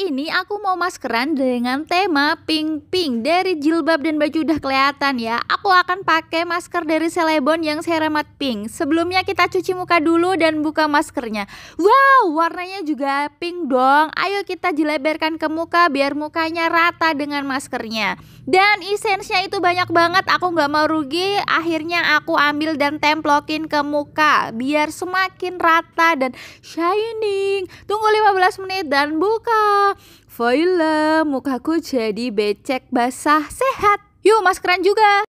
ini aku mau maskeran dengan tema Pink Pink dari jilbab dan baju udah kelihatan ya. Aku akan pakai masker dari selebon yang seramat pink. Sebelumnya kita cuci muka dulu dan buka maskernya. Wow, warnanya juga pink dong. Ayo kita jeleberkan ke muka biar mukanya rata dengan maskernya. Dan esensnya itu banyak banget. Aku nggak mau rugi. Akhirnya aku ambil dan templokin ke muka biar semakin rata dan shining. Tunggu 15 menit dan buka. Voila, mukaku jadi becek basah sehat. Yuk maskeran juga.